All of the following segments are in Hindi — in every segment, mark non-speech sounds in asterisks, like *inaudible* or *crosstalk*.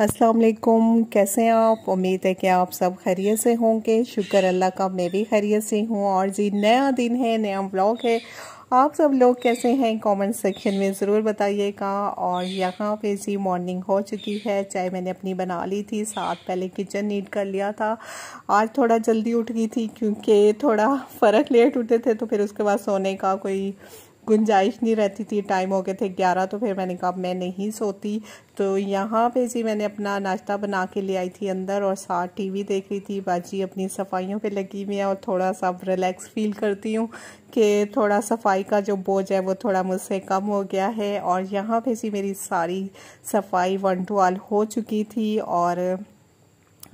अस्सलाम वालेकुम कैसे हैं आप उम्मीद है कि आप सब खैरियत से होंगे शुक्र अल्लाह का मैं भी खैरियत से हूँ और जी नया दिन है नया ब्लॉग है आप सब लोग कैसे हैं कमेंट सेक्शन में ज़रूर बताइएगा और यहाँ पे जी मॉर्निंग हो चुकी है चाय मैंने अपनी बना ली थी साथ पहले किचन नीट कर लिया था आज थोड़ा जल्दी उठ गई थी क्योंकि थोड़ा फ़र्क लेट उठे थे तो फिर उसके बाद सोने का कोई गुंजाइश नहीं रहती थी टाइम हो गए थे ग्यारह तो फिर मैंने कहा मैं नहीं सोती तो यहाँ पे जी मैंने अपना नाश्ता बना के ले आई थी अंदर और साथ टीवी देख रही थी बाजी अपनी सफाइयों पे लगी हुई है और थोड़ा सा रिलैक्स फील करती हूँ कि थोड़ा सफाई का जो बोझ है वो थोड़ा मुझसे कम हो गया है और यहाँ पे जी मेरी सारी सफाई वन टू ऑल हो चुकी थी और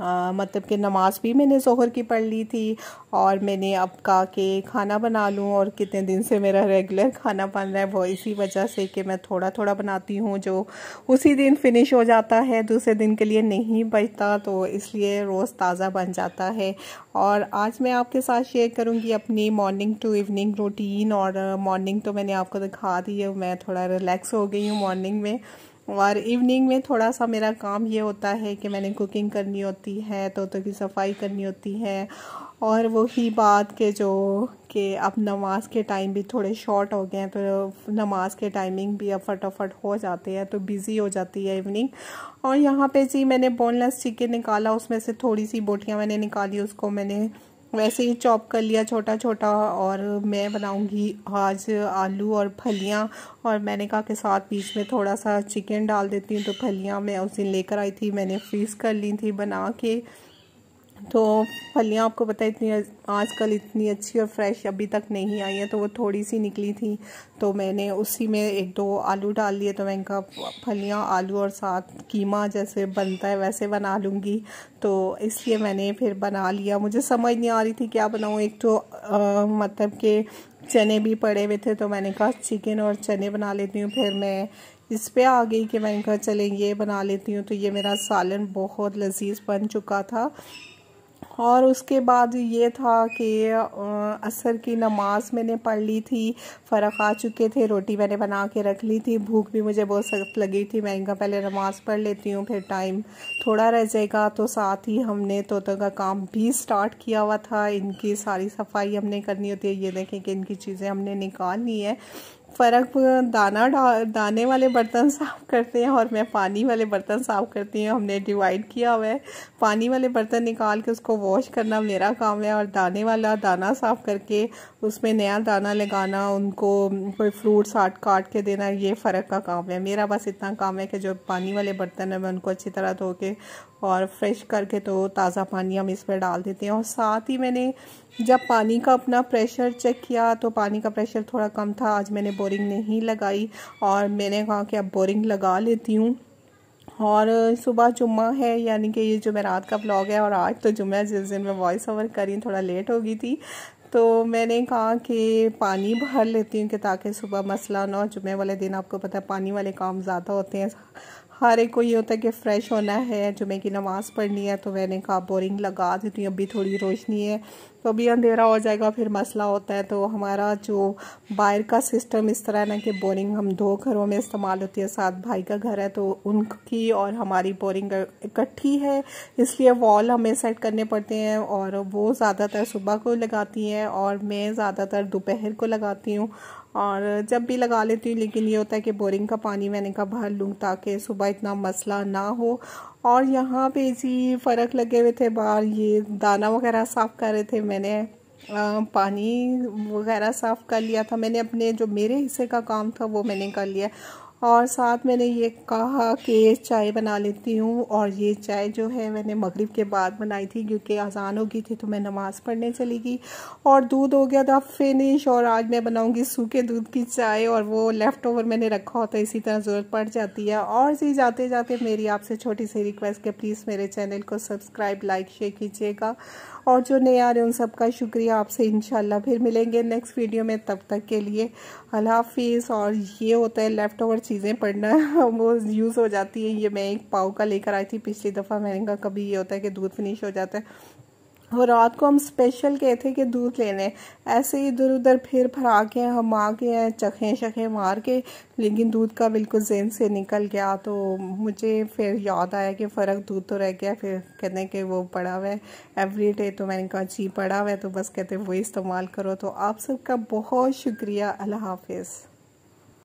आ, मतलब कि नमाज़ भी मैंने जोहर की पढ़ ली थी और मैंने अब का के खाना बना लूँ और कितने दिन से मेरा रेगुलर खाना बन रहा है वो इसी वजह से कि मैं थोड़ा थोड़ा बनाती हूँ जो उसी दिन फिनिश हो जाता है दूसरे दिन के लिए नहीं बचता तो इसलिए रोज़ ताज़ा बन जाता है और आज मैं आपके साथ शेयर करूँगी अपनी मॉर्निंग टू इवनिंग रूटीन और मॉर्निंग तो मैंने आपको दिखा दी है मैं थोड़ा रिलैक्स हो गई हूँ मॉर्निंग में और इवनिंग में थोड़ा सा मेरा काम ये होता है कि मैंने कुकिंग करनी होती है तोतों की सफाई करनी होती है और वही बात के जो कि अब नमाज के टाइम भी थोड़े शॉर्ट हो गए हैं तो नमाज के टाइमिंग भी अब फटाफट हो जाते हैं तो बिज़ी हो जाती है इवनिंग और यहाँ पे जी मैंने बोनलेस चिकन निकाला उसमें से थोड़ी सी बोटियाँ मैंने निकाली उसको मैंने वैसे ही चॉप कर लिया छोटा छोटा और मैं बनाऊंगी आज आलू और फलियां और मैंने कहा कि साथ बीच में थोड़ा सा चिकन डाल देती हूँ तो फलियां मैं उस दिन लेकर आई थी मैंने फ्रीज़ कर ली थी बना के तो फलियाँ आपको पता है इतनी आजकल इतनी अच्छी और फ्रेश अभी तक नहीं आई है तो वो थोड़ी सी निकली थी तो मैंने उसी में एक दो आलू डाल लिए तो मैंने कहा फलियाँ आलू और साथ कीमा जैसे बनता है वैसे बना लूँगी तो इसलिए मैंने फिर बना लिया मुझे समझ नहीं आ रही थी क्या बनाऊँ एक तो आ, मतलब के चने भी पड़े हुए थे तो मैंने कहा चिकन और चने बना लेती हूँ फिर मैं इस पर आ गई कि मैंने कहा चले ये बना लेती हूँ तो ये मेरा सालन बहुत लजीज बन चुका था और उसके बाद ये था कि असर की नमाज़ मैंने पढ़ ली थी फ़र्क आ चुके थे रोटी मैंने बना के रख ली थी भूख भी मुझे बहुत सख्त लगी थी मैं इनका पहले नमाज़ पढ़ लेती हूँ फिर टाइम थोड़ा रह जाएगा तो साथ ही हमने तोतों का काम भी स्टार्ट किया हुआ था इनकी सारी सफाई हमने करनी होती है ये देखें कि इनकी चीज़ें हमने निकाल ली है फ़र्क दाना दाने वाले बर्तन साफ़ करते हैं और मैं पानी वाले बर्तन साफ़ करती हूँ हमने डिवाइड किया हुआ है पानी वाले बर्तन निकाल के उसको वॉश करना मेरा काम है और दाने वाला दाना साफ़ करके उसमें नया दाना लगाना उनको कोई फ्रूट्स आट काट के देना ये फ़र्क का काम है मेरा बस इतना काम है कि जो पानी वाले बर्तन है मैं उनको अच्छी तरह धो के और फ्रेश करके तो ताज़ा पानी हम इसमें डाल देते हैं और साथ ही मैंने जब पानी का अपना प्रेशर चेक किया तो पानी का प्रेशर थोड़ा कम था आज मैंने बोरिंग नहीं लगाई और मैंने कहा कि अब बोरिंग लगा लेती हूँ और सुबह जुम्मा है यानी कि ये जो मैं रात का ब्लॉग है और आज तो जुम्मे जिस दिन मैं वॉइस ओवर करी थोड़ा लेट हो गई थी तो मैंने कहा कि पानी भर लेती हूँ कि ताकि सुबह मसला ना हो जुमे वाले दिन आपको पता है पानी वाले काम ज़्यादा होते हैं हर एक को ये होता है कि फ़्रेश होना है जुमे की नमाज़ पढ़नी है तो मैंने कहा बोरिंग लगा देती हूँ अभी थोड़ी रोशनी है तो अभी अंधेरा हो जाएगा फिर मसला होता है तो हमारा जो बाहर का सिस्टम इस तरह है ना कि बोरिंग हम दो घरों में इस्तेमाल होती है साथ भाई का घर है तो उनकी और हमारी बोरिंग इकट्ठी है इसलिए वॉल हमें सेट करने पड़ते हैं और वो ज़्यादातर सुबह को लगाती हैं और मैं ज़्यादातर दोपहर को लगाती हूँ और जब भी लगा लेती हूँ लेकिन ये होता है कि बोरिंग का पानी मैंने कहा भर लूँ ताकि सुबह इतना मसला ना हो और यहाँ पे जी फ़र्क लगे हुए थे बाहर ये दाना वगैरह साफ़ कर रहे थे मैंने पानी वगैरह साफ़ कर लिया था मैंने अपने जो मेरे हिस्से का काम था वो मैंने कर लिया और साथ मैंने ये कहा कि चाय बना लेती हूँ और ये चाय जो है मैंने मगरिब के बाद बनाई थी क्योंकि आज़ान हो गई थी तो मैं नमाज़ पढ़ने चली गई और दूध हो गया था फिनिश और आज मैं बनाऊँगी सूखे दूध की चाय और वो लेफ़्ट ओवर मैंने रखा होता है इसी तरह ज़रूरत पड़ जाती है और जी जाते जाते मेरी आपसे छोटी सी रिक्वेस्ट के प्लीज़ मेरे चैनल को सब्सक्राइब लाइक शेयर कीजिएगा और जो नए आ रहे हैं उन सबका शुक्रिया आपसे इन फिर मिलेंगे नेक्स्ट वीडियो में तब तक के लिए अल्लाफ़ और ये होता है लेफ़्ट ओवर चीज़ चीज़ें पढ़ना *laughs* वो यूज़ हो जाती है ये मैं एक पाव का लेकर आई थी पिछली दफ़ा मैंने कहा कभी ये होता है कि दूध फिनिश हो जाता है और रात को हम स्पेशल गए थे कि दूध लेने ऐसे ही इधर उधर फिर फरा के हम आ गए चखें शखें मार के लेकिन दूध का बिल्कुल जेन से निकल गया तो मुझे फिर याद आया कि फ़र्क दूध तो रह गया फिर कहते हैं कि वो पड़ा हुआ है एवरी डे तो मैंने कहा जी पड़ा हुआ है तो बस कहते वो इस्तेमाल करो तो आप सबका बहुत शुक्रिया अल्लाह हाफिज़